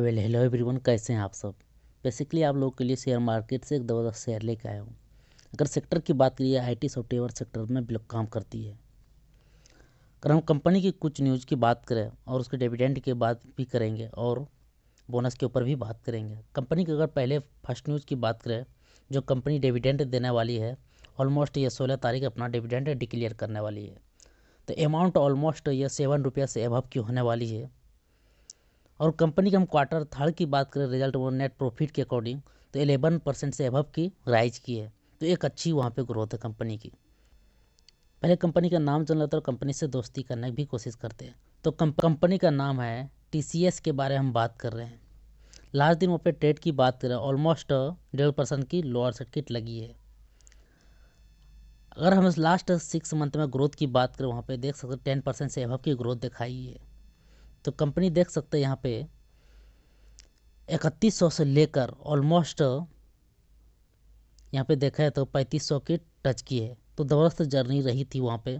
well hello everyone कैसे हैं आप सब बेसिकली आप लोगों के लिए शेयर मार्केट से एक ज़बरदस्त शेयर लेके आया हूँ अगर सेक्टर की बात करिए आई टी सॉफ्टवेयर सेक्टर में काम करती है अगर हम कंपनी की कुछ न्यूज़ की बात करें और उसके डिविडेंड के बात भी करेंगे और बोनस के ऊपर भी बात करेंगे कंपनी की अगर पहले फर्स्ट न्यूज़ की बात करें जो कंपनी डिविडेंड देने वाली है ऑलमोस्ट ये सोलह तारीख अपना डिविडेंड डिक्लेयर करने वाली है तो अमाउंट ऑलमोस्ट ये सेवन रुपया से अभव की होने वाली है और कंपनी के हम क्वार्टर थर्ड की बात करें रिजल्ट वो नेट प्रॉफिट के अकॉर्डिंग तो एलेवन परसेंट से अभव की राइज की है तो एक अच्छी वहाँ पे ग्रोथ है कंपनी की पहले कंपनी का नाम जान लेते हैं और कंपनी से दोस्ती करने की भी कोशिश करते हैं तो कंपनी का नाम है टी के बारे में हम बात कर रहे हैं लास्ट दिन वहाँ पे ट्रेड की बात करें ऑलमोस्ट डेढ़ परसेंट की लोअर सर्किट लगी है अगर हम लास्ट सिक्स मंथ में ग्रोथ की बात करें वहाँ पे देख सकते हैं टेन परसेंट से अभव की ग्रोथ दिखाई है तो कंपनी देख सकते हैं यहाँ पे इकतीस सौ से लेकर ऑलमोस्ट यहाँ पे देखा है तो पैंतीस सौ की टच की है तो ज़बरदस्त जर्नी रही थी वहाँ पे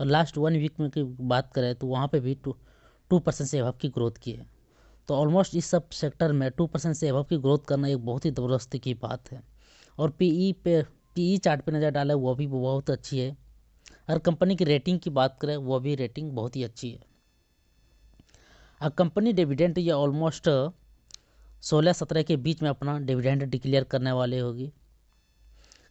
और लास्ट वन वीक में की बात करें तो वहाँ पे भी टू टू परसेंट से अभाव की ग्रोथ की है तो ऑलमोस्ट इस सब सेक्टर में टू परसेंट से अभाव की ग्रोथ करना एक बहुत ही दबरस्त की बात है और ई e पे पी चार्ट e पे नज़र डालें वो भी बहुत अच्छी है हर कंपनी की रेटिंग की बात करें वो भी रेटिंग बहुत ही अच्छी है कंपनी डिविडेंट ये ऑलमोस्ट सोलह सत्रह के बीच में अपना डिविडेंट डिक्लेयर करने वाले होगी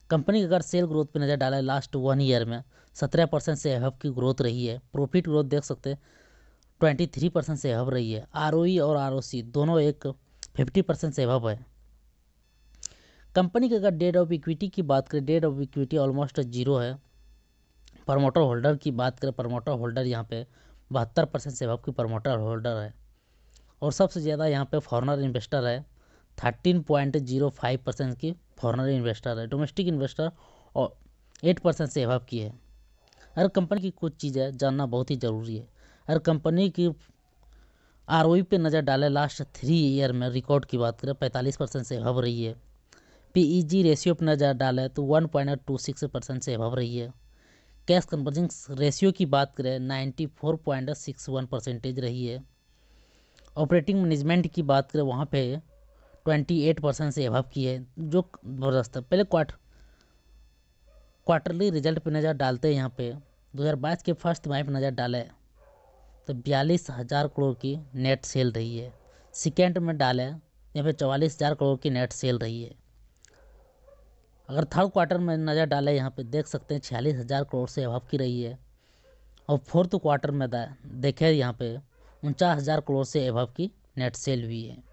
कंपनी अगर सेल ग्रोथ पे नज़र डाला है लास्ट वन ईयर में सत्रह परसेंट से अहब की ग्रोथ रही है प्रॉफिट ग्रोथ देख सकते हैं ट्वेंटी थ्री परसेंट से अहब रही है आर e और आर दोनों एक फिफ्टी परसेंट से अहब है कंपनी की अगर डेट ऑफ इक्विटी की बात करें debt of equity almost zero है प्रमोटर होल्डर की बात करें प्रमोटर होल्डर यहाँ पर बहत्तर परसेंट से की प्रमोटर होल्डर है और सबसे ज़्यादा यहाँ पे फॉरनर इन्वेस्टर है thirteen point zero five percent की फॉरनर इन्वेस्टर है डोमेस्टिक इन्वेस्टर और एट परसेंट से अभाव की है हर कंपनी की कुछ चीज़ें जानना बहुत ही ज़रूरी है हर कंपनी की आर ओ पे नज़र डालें लास्ट थ्री ईयर में रिकॉर्ड की बात करें पैंतालीस परसेंट से अभाव रही है पी ई जी रेशियो पर नज़र डालें तो one point two six percent सेवअप रही है कैश कन्वर्जिंग रेशियो की बात करें ninety four point six one percentage रही है ऑपरेटिंग मैनेजमेंट की बात करें वहाँ पे ट्वेंटी एट परसेंट से अभाव की है जो ज़बरदस्त है पहले क्वार्टर क्वार्टरली रिजल्ट पे नज़र डालते हैं यहाँ पे 2022 के फर्स्ट माइफ पर नज़र डालें तो बयालीस हज़ार करोड़ की नेट सेल रही है सेकेंड में डालें यहाँ पे चवालीस हज़ार करोड़ की नेट सेल रही है अगर थर्ड क्वार्टर में नज़र डालें यहाँ पे देख सकते हैं छियालीस हज़ार करोड़ से अभाव की रही है और फोर्थ क्वार्टर में देखें यहाँ पे उनचास हज़ार करोड़ से अभाव की नेट सेल हुई है